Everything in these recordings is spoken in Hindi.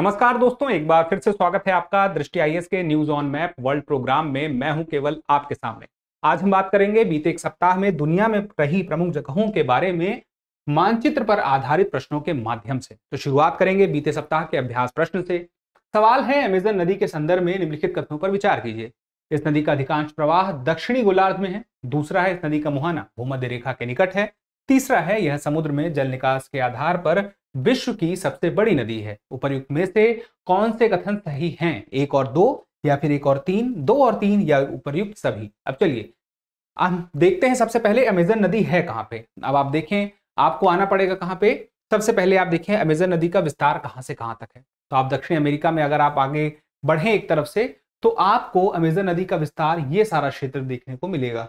नमस्कार दोस्तों एक बार फिर से स्वागत है आपका दृष्टि आई के news on map world programme में मैं हूं केवल आपके सामने आज हम बात करेंगे बीते एक सप्ताह में दुनिया में रही प्रमुख जगहों के बारे में मानचित्र पर आधारित प्रश्नों के माध्यम से तो शुरुआत करेंगे बीते सप्ताह के अभ्यास प्रश्न से सवाल है अमेजन नदी के संदर्भ में निम्नलिखित कथनों पर विचार कीजिए इस नदी का अधिकांश प्रवाह दक्षिणी गोलार्ध में है दूसरा है इस नदी का मुहाना भूमध्य रेखा के निकट है तीसरा है यह समुद्र में जल निकास के आधार पर विश्व की सबसे बड़ी नदी है उपरयुक्त में से कौन से कथन सही हैं एक और दो या फिर एक और तीन दो और तीन या उपरयुक्त सभी अब चलिए हम देखते हैं सबसे पहले अमेजन नदी है कहाँ पे अब आप देखें आपको आना पड़ेगा कहाँ पे सबसे पहले आप देखें अमेजन नदी का विस्तार कहाँ से कहाँ तक है तो आप दक्षिण अमेरिका में अगर आप आगे बढ़ें एक तरफ से तो आपको अमेजन नदी का विस्तार ये सारा क्षेत्र देखने को मिलेगा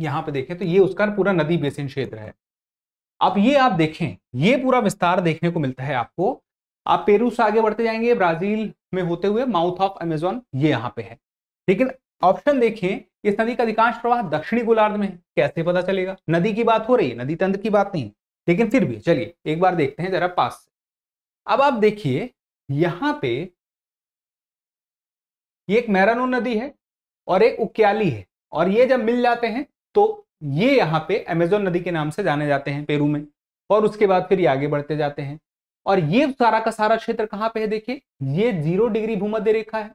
यहाँ पे देखें तो ये उसका पूरा नदी बेसिन क्षेत्र है अब ये आप देखें ये पूरा विस्तार देखने को मिलता है आपको आप पेरू से आगे बढ़ते जाएंगे ब्राजील में होते हुए माउथ ऑफ अमेजोन ये यहाँ पे है लेकिन ऑप्शन देखें इस नदी का अधिकांश प्रवाह दक्षिणी गोलार्ध में है कैसे पता चलेगा नदी की बात हो रही है नदी तंत्र की बात नहीं लेकिन फिर भी चलिए एक बार देखते हैं जरा पास से अब आप देखिए यहाँ पे ये एक मैरानो नदी है और एक उक्याली है और ये जब मिल जाते हैं तो ये यहाँ पे अमेजोन नदी के नाम से जाने जाते हैं पेरू में और उसके बाद फिर ये आगे बढ़ते जाते हैं और ये सारा का सारा क्षेत्र कहाँ पे है देखिए ये जीरो डिग्री भूमध्य रेखा है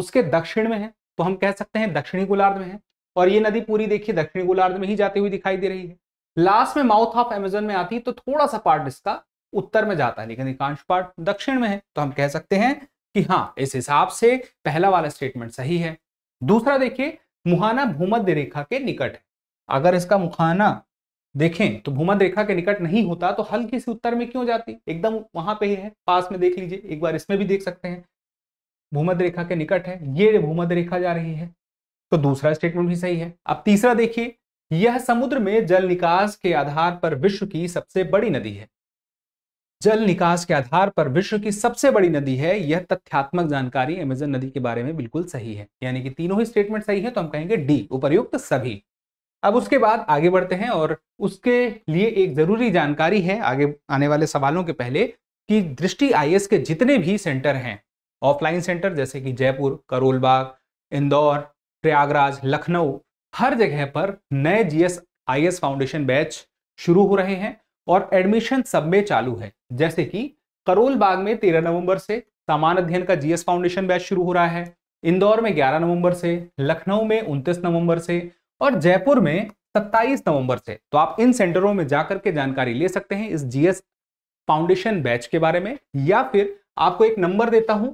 उसके दक्षिण में है तो हम कह सकते हैं दक्षिणी गोलार्ध में है और ये नदी पूरी देखिए दक्षिणी गोलार्ध में ही जाती हुई दिखाई दे रही है लास्ट में माउथ ऑफ एमेजोन में आती है तो थोड़ा सा पार्ट इसका उत्तर में जाता है लेकिन अधिकांश पार्ट दक्षिण में है तो हम कह सकते हैं कि हाँ इस हिसाब से पहला वाला स्टेटमेंट सही है दूसरा देखिए मुहाना भूमध्य रेखा के निकट है अगर इसका मुखाना देखें तो भूमध्य रेखा के निकट नहीं होता तो हल्की सी उत्तर में क्यों जाती एकदम वहां पे ही है पास में देख लीजिए एक बार इसमें भी देख सकते हैं भूमध्य रेखा के निकट है ये भूमध्य रेखा जा रही है तो दूसरा स्टेटमेंट भी सही है अब तीसरा देखिए यह समुद्र में जल निकास के आधार पर विश्व की सबसे बड़ी नदी है जल निकास के आधार पर विश्व की सबसे बड़ी नदी है यह तथ्यात्मक जानकारी अमेजन नदी के बारे में बिल्कुल सही है यानी कि तीनों ही स्टेटमेंट सही है तो हम कहेंगे डी उपरयुक्त सभी अब उसके बाद आगे बढ़ते हैं और उसके लिए एक जरूरी जानकारी है आगे आने वाले सवालों के पहले कि दृष्टि आई के जितने भी सेंटर हैं ऑफलाइन सेंटर जैसे कि जयपुर करोलबाग इंदौर प्रयागराज लखनऊ हर जगह पर नए जीएस आईएस फाउंडेशन बैच शुरू हो रहे हैं और एडमिशन सब में चालू है जैसे कि करोल बाग में तेरह नवंबर से सामान्य अध्ययन का जीएस फाउंडेशन बैच शुरू हो रहा है इंदौर में ग्यारह नवंबर से लखनऊ में उनतीस नवंबर से और जयपुर में सत्ताईस नवंबर से तो आप इन सेंटरों में जाकर के जानकारी ले सकते हैं इस जीएस फाउंडेशन बैच के बारे में या फिर आपको एक नंबर देता हूं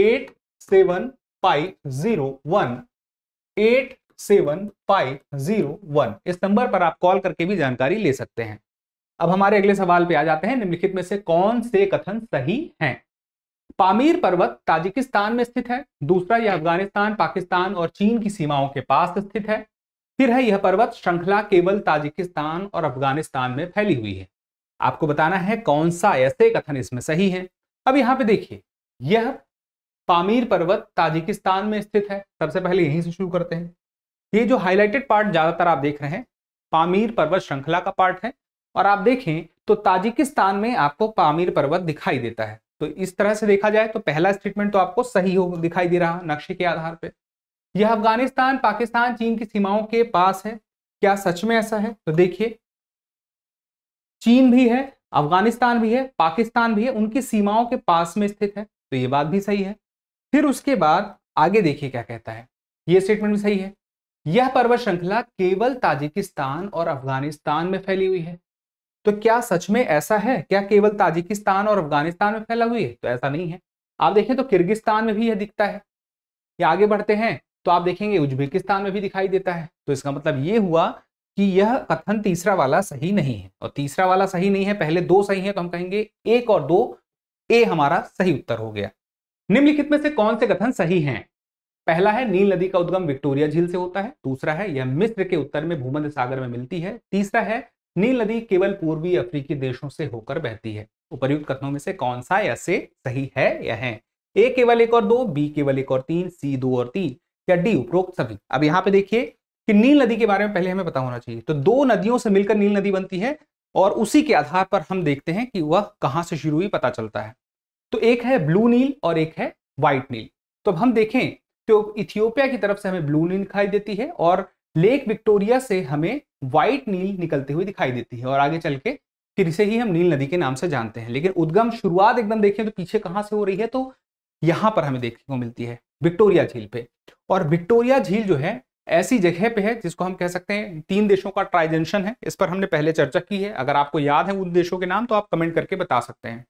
eight seven five zero one eight seven five zero one इस नंबर पर आप कॉल करके भी जानकारी ले सकते हैं अब हमारे अगले सवाल पे आ जाते हैं निम्नलिखित में से कौन से कथन सही हैं पामीर पर्वत ताजिकिस्तान में स्थित है दूसरा यह अफगानिस्तान पाकिस्तान और चीन की सीमाओं के पास स्थित है फिर है यह पर्वत श्रृंखला केवल ताजिकिस्तान और अफगानिस्तान में फैली हुई है आपको बताना है कौन सा ऐसे कथन इसमें सही है अब यहां पे देखिए यह पामीर पर्वत ताजिकिस्तान में स्थित है सबसे पहले यहीं से शुरू करते हैं ये जो हाईलाइटेड पार्ट ज्यादातर आप देख रहे हैं पामीर पर्वत श्रृंखला का पार्ट है और आप देखें तो ताजिकिस्तान में आपको पामीर पर्वत दिखाई देता है तो इस तरह से देखा जाए तो पहला स्टेटमेंट तो आपको सही हो दिखाई दे रहा नक्शे के आधार पर यह अफगानिस्तान पाकिस्तान चीन की सीमाओं के पास है क्या सच में ऐसा है तो देखिए चीन भी है अफगानिस्तान भी है पाकिस्तान भी है उनकी सीमाओं के पास में स्थित है तो ये बात भी सही है फिर उसके बाद आगे देखिए क्या कहता है ये स्टेटमेंट भी सही है यह पर्वत श्रृंखला केवल ताजिकिस्तान और अफगानिस्तान में फैली हुई है तो क्या सच में ऐसा है क्या केवल ताजिकिस्तान और अफगानिस्तान में फैला हुई है तो ऐसा नहीं है आप देखें तो किर्गिस्तान में भी यह दिखता है या आगे बढ़ते हैं तो आप देखेंगे उज्बेकिस्तान में भी दिखाई देता है तो इसका मतलब ये हुआ कि यह कथन तीसरा वाला सही नहीं है और तीसरा वाला सही नहीं है पहले दो सही है तो हम कहेंगे एक और दो ए हमारा सही उत्तर हो गया निम्नलिखित में से कौन से कथन सही हैं पहला है नील नदी का उद्गम विक्टोरिया झील से होता है दूसरा है यह मिस्र के उत्तर में भूमध्य सागर में मिलती है तीसरा है नील नदी केवल पूर्वी अफ्रीकी देशों से होकर बहती है उपरयुक्त कथनों में से कौन सा या से सही है या है ए केवल एक और दो बी केवल एक और तीन सी दो और तीन या डी उपरोक्त सभी अब यहाँ पे देखिए कि नील नदी के बारे में पहले हमें पता होना चाहिए तो दो नदियों से मिलकर नील नदी बनती है और उसी के आधार पर हम देखते हैं कि वह कहाँ से शुरू हुई पता चलता है तो एक है ब्लू नील और एक है व्हाइट नील तो अब हम देखें तो इथियोपिया की तरफ से हमें ब्लू नील दिखाई देती है और लेक विक्टोरिया से हमें व्हाइट नील निकलते हुए दिखाई देती है और आगे चल के फिर इसे ही हम नील नदी के नाम से जानते हैं लेकिन उद्गम शुरुआत एकदम देखें तो पीछे कहाँ से हो रही है तो यहाँ पर हमें देखने को मिलती है विक्टोरिया झील पे और विक्टोरिया झील जो है ऐसी जगह पे है जिसको हम कह सकते हैं तीन देशों का ट्राइजेंशन है इस पर हमने पहले चर्चा की है अगर आपको याद है उन देशों के नाम तो आप कमेंट करके बता सकते हैं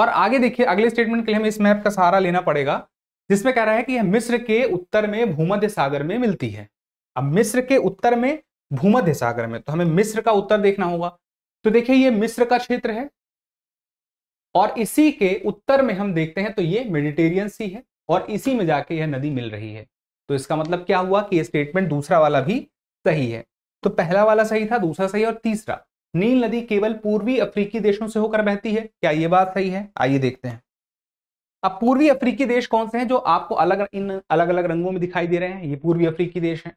और आगे देखिए अगले स्टेटमेंट के लिए हमें इस मैप का सहारा लेना पड़ेगा जिसमें कह रहा है कि यह मिस्र के उत्तर में भूमध्य सागर में मिलती है अब मिस्र के उत्तर में भूमध्य सागर में तो हमें मिस्र का उत्तर देखना होगा तो देखिए ये मिस्र का क्षेत्र है और इसी के उत्तर में हम देखते हैं तो ये मेडिटेरियन सी है और इसी में जाके यह नदी मिल रही है तो इसका मतलब क्या हुआ कि यह स्टेटमेंट दूसरा वाला भी सही है तो पहला वाला सही था दूसरा सही और तीसरा नील नदी केवल पूर्वी अफ्रीकी देशों से होकर बहती है क्या ये बात सही है आइए देखते हैं अब पूर्वी अफ्रीकी देश कौन से हैं जो आपको अलग इन अलग अलग रंगों में दिखाई दे रहे हैं ये पूर्वी अफ्रीकी देश हैं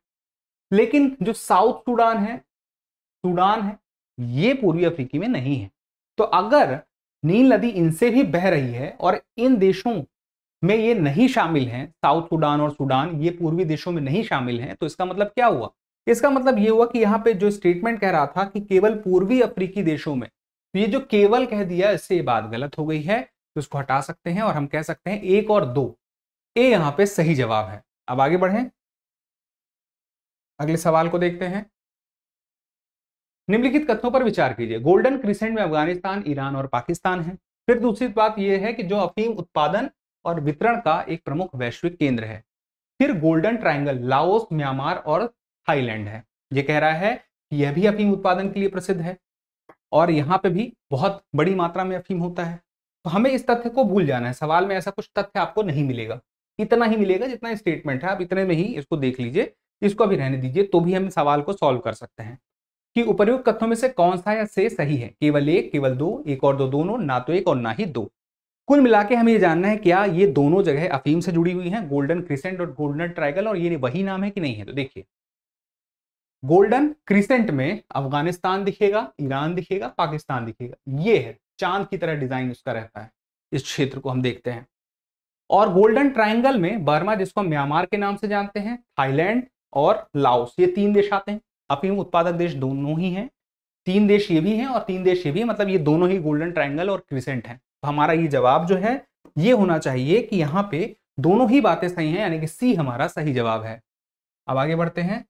लेकिन जो साउथ सूडान है सूडान है ये पूर्वी अफ्रीकी में नहीं है तो अगर नील नदी इनसे भी बह रही है और इन देशों में ये नहीं शामिल हैं साउथ सूडान और सूडान ये पूर्वी देशों में नहीं शामिल हैं तो इसका मतलब क्या हुआ इसका मतलब ये हुआ कि यहाँ पे जो स्टेटमेंट कह रहा था कि केवल पूर्वी अफ्रीकी देशों में तो ये जो केवल कह दिया इससे ये बात गलत हो गई है तो इसको हटा सकते हैं और हम कह सकते हैं एक और दो ए यहाँ पे सही जवाब है अब आगे बढ़ें अगले सवाल को देखते हैं निम्नलिखित कथनों पर विचार कीजिए गोल्डन क्रिसेंट में अफगानिस्तान ईरान और पाकिस्तान है फिर दूसरी बात यह है कि जो अफीम उत्पादन और वितरण का एक प्रमुख वैश्विक केंद्र है फिर गोल्डन ट्रायंगल लाओस म्यांमार और थाईलैंड है यह कह रहा है कि यह भी अफीम उत्पादन के लिए प्रसिद्ध है और यहाँ पे भी बहुत बड़ी मात्रा में अफीम होता है तो हमें इस तथ्य को भूल जाना है सवाल में ऐसा कुछ तथ्य आपको नहीं मिलेगा इतना ही मिलेगा जितना स्टेटमेंट है आप इतने में ही इसको देख लीजिए इसको अभी रहने दीजिए तो भी हम सवाल को सॉल्व कर सकते हैं कि उपयुक्त कथनों में से कौन सा या से सही है केवल एक केवल दो एक और दो दोनों ना तो एक और ना ही दो कुल मिला के हमें ये जानना है क्या ये दोनों जगह अफीम से जुड़ी हुई हैं गोल्डन क्रिसेंट और गोल्डन ट्राइगल और ये वही नाम है कि नहीं है तो देखिए गोल्डन क्रिसेंट में अफगानिस्तान दिखेगा ईरान दिखेगा पाकिस्तान दिखेगा ये है चांद की तरह डिजाइन उसका रहता है इस क्षेत्र को हम देखते हैं और गोल्डन ट्राइंगल में बर्मा जिसको हम म्यांमार के नाम से जानते हैं थाईलैंड और लाओस ये तीन देश आते हैं अफीम उत्पादक देश दोनों ही हैं तीन देश ये भी हैं और तीन देश ये भी मतलब ये दोनों ही गोल्डन ट्राइंगल और क्रिसेंट हैं तो हमारा ये जवाब जो है ये होना चाहिए कि यहाँ पे दोनों ही बातें सही हैं यानी कि सी हमारा सही जवाब है अब आगे बढ़ते हैं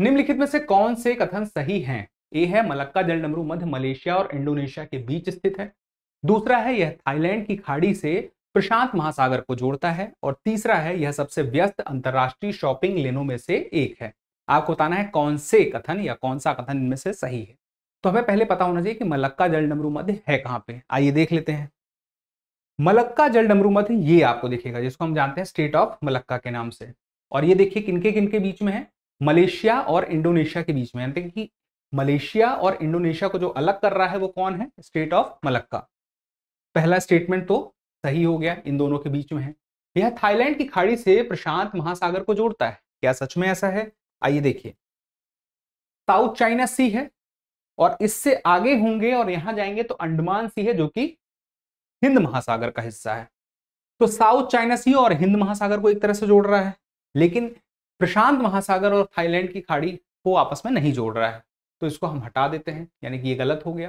निम्नलिखित में से कौन से कथन सही हैं ए है मलक्का जल डमरू मध्य मलेशिया और इंडोनेशिया के बीच स्थित है दूसरा है यह थाईलैंड की खाड़ी से प्रशांत महासागर को जोड़ता है और तीसरा है यह सबसे व्यस्त अंतर्राष्ट्रीय शॉपिंग लेनों में से एक है आपको बताना है कौन से कथन या कौन सा कथन इनमें से सही है तो हमें पहले पता होना चाहिए कि मलक्का जल डमरू मध्य है कहाँ पे आइए देख लेते हैं मलक्का जल डमरू मध्य ये आपको देखेगा जिसको हम जानते हैं स्टेट ऑफ मलक्का के नाम से और ये देखिए किनके किनके बीच में है मलेशिया और इंडोनेशिया के बीच में यानी कि मलेशिया और इंडोनेशिया को जो अलग कर रहा है वो कौन है स्टेट ऑफ मलक्का पहला स्टेटमेंट तो सही हो गया इन दोनों के बीच में है यह थाईलैंड की खाड़ी से प्रशांत महासागर को जोड़ता है क्या सच में ऐसा है आइए देखिए साउथ चाइना सी है और इससे आगे होंगे और यहां जाएंगे तो अंडमान सी है जो कि हिंद महासागर का हिस्सा है तो साउथ चाइना सी और हिंद महासागर को एक तरह से जोड़ रहा है लेकिन प्रशांत महासागर और थाईलैंड की खाड़ी को आपस में नहीं जोड़ रहा है तो इसको हम हटा देते हैं यानी कि ये गलत हो गया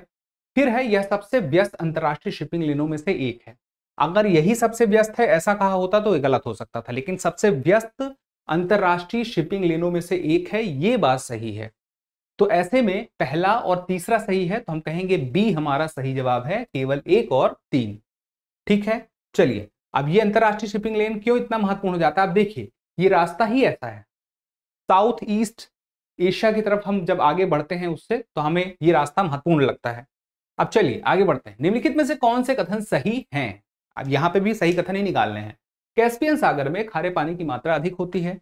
फिर है यह सबसे व्यस्त अंतर्राष्ट्रीय शिपिंग लेनों में से एक है अगर यही सबसे व्यस्त है ऐसा कहा होता तो ये गलत हो सकता था लेकिन सबसे व्यस्त अंतर्राष्ट्रीय शिपिंग लेनों में से एक है ये बात सही है तो ऐसे में पहला और तीसरा सही है तो हम कहेंगे बी हमारा सही जवाब है केवल एक और तीन ठीक है चलिए अब ये अंतर्राष्ट्रीय शिपिंग लेन क्यों इतना महत्वपूर्ण हो जाता है आप देखिए ये रास्ता ही ऐसा है साउथ ईस्ट एशिया की तरफ हम जब आगे बढ़ते हैं उससे तो हमें ये रास्ता महत्वपूर्ण लगता है अब चलिए आगे बढ़ते हैं निम्नलिखित में से कौन से कथन सही हैं अब यहाँ पे भी सही कथन ही निकालने हैं कैस्पियन सागर में खारे पानी की मात्रा अधिक होती है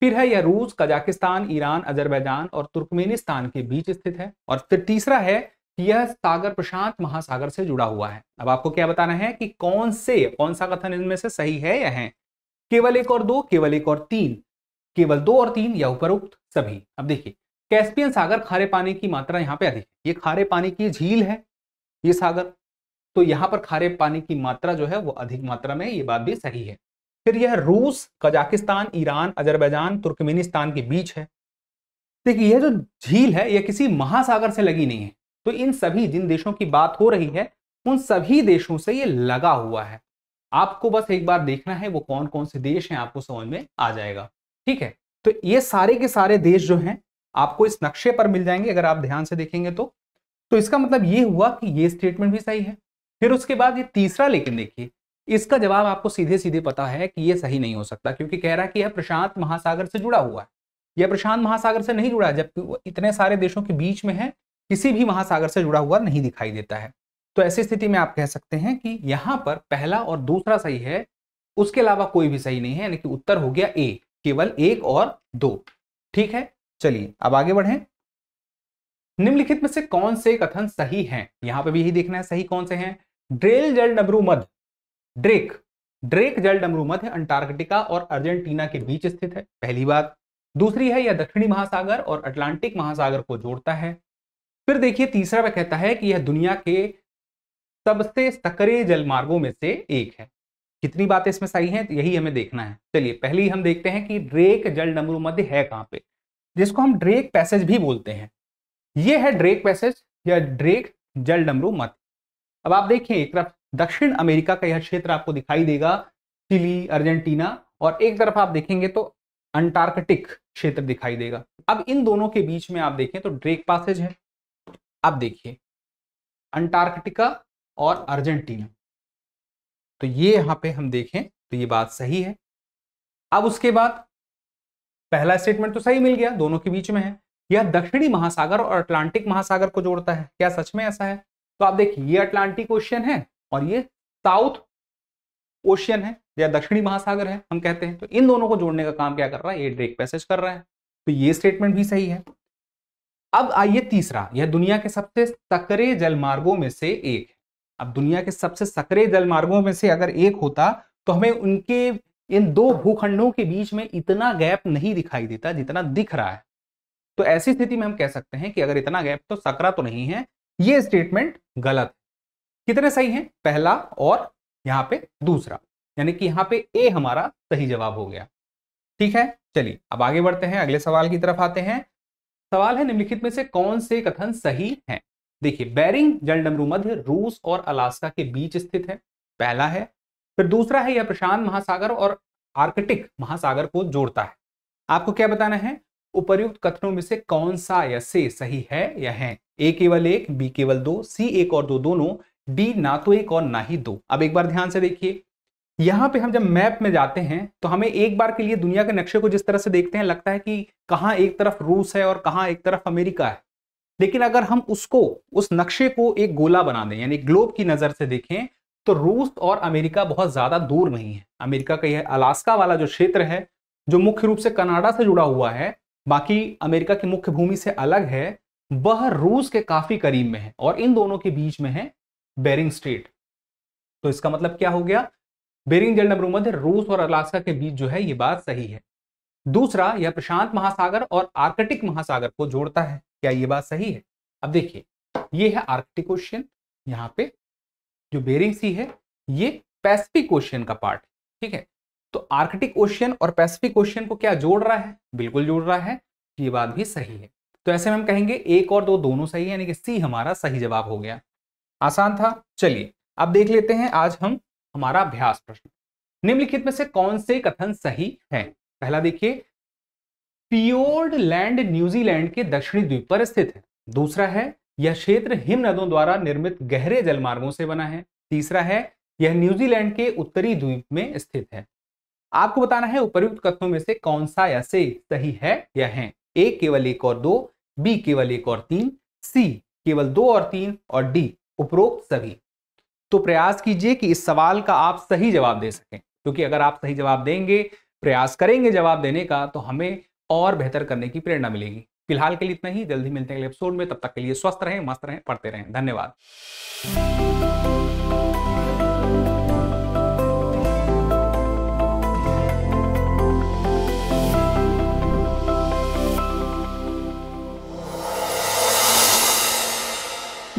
फिर है यह रूस कजाकिस्तान ईरान अजरबैजान और तुर्कमेनिस्तान के बीच स्थित है और फिर तीसरा है यह सागर प्रशांत महासागर से जुड़ा हुआ है अब आपको क्या बताना है कि कौन से कौन सा कथन इनमें से सही है या है केवल एक और दो केवल एक और तीन केवल दो और तीन या उपरोक्त सभी अब देखिए कैस्पियन सागर खारे पानी की मात्रा यहाँ पे अधिक है ये खारे पानी की झील है ये सागर तो यहां पर खारे पानी की मात्रा जो है वो अधिक मात्रा में ये बात भी सही है फिर यह रूस कजाकिस्तान ईरान अजरबैजान तुर्कमेनिस्तान के बीच है देखिए यह जो झील है यह किसी महासागर से लगी नहीं है तो इन सभी जिन देशों की बात हो रही है उन सभी देशों से ये लगा हुआ है आपको बस एक बार देखना है वो कौन कौन से देश हैं आपको समझ में आ जाएगा ठीक है तो ये सारे के सारे देश जो हैं आपको इस नक्शे पर मिल जाएंगे अगर आप ध्यान से देखेंगे तो तो इसका मतलब ये हुआ कि ये स्टेटमेंट भी सही है फिर उसके बाद ये तीसरा लेकिन देखिए इसका जवाब आपको सीधे सीधे पता है कि ये सही नहीं हो सकता क्योंकि कह रहा है कि यह प्रशांत महासागर से जुड़ा हुआ है यह प्रशांत महासागर से नहीं जुड़ा जबकि इतने सारे देशों के बीच में है किसी भी महासागर से जुड़ा हुआ नहीं दिखाई देता है तो ऐसी स्थिति में आप कह सकते हैं कि यहाँ पर पहला और दूसरा सही है उसके अलावा कोई भी सही नहीं है यानी कि उत्तर हो गया ए केवल एक और दो ठीक है चलिए अब आगे बढ़े निम्नलिखित में से कौन से कथन सही हैं यहां पर भी यही देखना है सही कौन से हैं ड्रेल जल डमरू मध्य ड्रेक ड्रेक जल डमरू मध्य अंटार्कटिका और अर्जेंटीना के बीच स्थित है पहली बात दूसरी है यह दक्षिणी महासागर और अटलांटिक महासागर को जोड़ता है फिर देखिए तीसरा वह कहता है कि यह दुनिया के सबसे सकरे जलमार्गो में से एक है कितनी बातें इसमें सही हैं यही हमें देखना है चलिए पहली हम देखते हैं कि ड्रेक जल डमरू मध्य है कहाँ पे जिसको हम ड्रेक पैसेज भी बोलते हैं यह है ड्रेक पैसेज या ड्रेक जल डमरू मध्य अब आप देखें एक तरफ दक्षिण अमेरिका का यह क्षेत्र आपको दिखाई देगा चिली अर्जेंटीना और एक तरफ आप देखेंगे तो अंटार्कटिक क्षेत्र दिखाई देगा अब इन दोनों के बीच में आप देखें तो ड्रेक पासेज है आप देखिए अंटार्कटिका और अर्जेंटीना तो ये यहां पे हम देखें तो ये बात सही है अब उसके बाद पहला स्टेटमेंट तो सही मिल गया दोनों के बीच में है यह दक्षिणी महासागर और अटलांटिक महासागर को जोड़ता है क्या सच में ऐसा है तो आप देखिए ये अटलांटिक ओशियन है और ये साउथ ओशियन है या दक्षिणी महासागर है हम कहते हैं तो इन दोनों को जोड़ने का काम क्या कर रहा है ये ड्रेक पैसेज कर रहा है तो ये स्टेटमेंट भी सही है अब आइए तीसरा यह दुनिया के सबसे सकरे जलमार्गों में से एक है अब दुनिया के सबसे सकरे जलमार्गों में से अगर एक होता तो हमें उनके इन दो भूखंडों के बीच में इतना गैप नहीं दिखाई देता जितना दिख रहा है तो ऐसी स्थिति में हम कह सकते हैं कि अगर इतना गैप तो सकरा तो नहीं है ये स्टेटमेंट गलत है कितने सही हैं पहला और यहाँ पे दूसरा यानी कि यहाँ पे ए हमारा सही जवाब हो गया ठीक है चलिए अब आगे बढ़ते हैं अगले सवाल की तरफ आते हैं सवाल है निम्नलिखित में से कौन से कथन सही हैं देखिए बैरिंग जल मध्य रूस और अलास्का के बीच स्थित है पहला है फिर दूसरा है यह प्रशांत महासागर और आर्कटिक महासागर को जोड़ता है आपको क्या बताना है उपर्युक्त कथनों में से कौन सा या से सही है या है ए केवल एक बी केवल दो सी एक और दो दोनों डी ना तो एक और ना ही दो अब एक बार ध्यान से देखिए यहाँ पे हम जब मैप में जाते हैं तो हमें एक बार के लिए दुनिया के नक्शे को जिस तरह से देखते हैं लगता है कि कहाँ एक तरफ रूस है और कहाँ एक तरफ अमेरिका है लेकिन अगर हम उसको उस नक्शे को एक गोला बना दें यानी ग्लोब की नज़र से देखें तो रूस और अमेरिका बहुत ज़्यादा दूर नहीं है अमेरिका का यह अलास्का वाला जो क्षेत्र है जो मुख्य रूप से कनाडा से जुड़ा हुआ है बाकी अमेरिका की मुख्य भूमि से अलग है वह रूस के काफी करीब में है और इन दोनों के बीच में है बेरिंग स्ट्रेट तो इसका मतलब क्या हो गया बेरिंग जल मध्य रूस और अलास्का के बीच जो है ये बात सही है दूसरा यह प्रशांत महासागर और आर्कटिक महासागर को जोड़ता है क्या ये बात सही है अब देखिए ये है आर्कटिक ओशियन यहाँ पे जो बेरिंग सी है ये पैसिफिक ओशियन का पार्ट ठीक है तो आर्कटिक ओशियन और पैसिफिक ओशियन को क्या जोड़ रहा है बिल्कुल जोड़ रहा है ये बात भी सही है तो ऐसे में हम कहेंगे एक और दो दोनों सही है यानी कि सी हमारा सही जवाब हो गया आसान था चलिए अब देख लेते हैं आज हम हमारा अभ्यास प्रश्न निम्नलिखित में से कौन से कथन सही है पहला देखिए पियोर्ड लैंड न्यूजीलैंड के दक्षिणी द्वीप पर स्थित है दूसरा है यह क्षेत्र हिम नदों द्वारा निर्मित गहरे जलमार्गों से बना है तीसरा है यह न्यूजीलैंड के उत्तरी द्वीप में स्थित है आपको बताना है उपयुक्त कथनों में से कौन सा या से सही है या है ए केवल एक और दो बी केवल एक और तीन सी केवल दो और तीन और डी उपरोक्त सभी तो प्रयास कीजिए कि इस सवाल का आप सही जवाब दे सकें क्योंकि अगर आप सही जवाब देंगे प्रयास करेंगे जवाब देने का तो हमें और बेहतर करने की प्रेरणा मिलेगी फिलहाल के लिए इतना ही जल्दी मिलते हैं अगले एपिसोड में तब तक के लिए स्वस्थ रहें मस्त रहें पढ़ते रहें धन्यवाद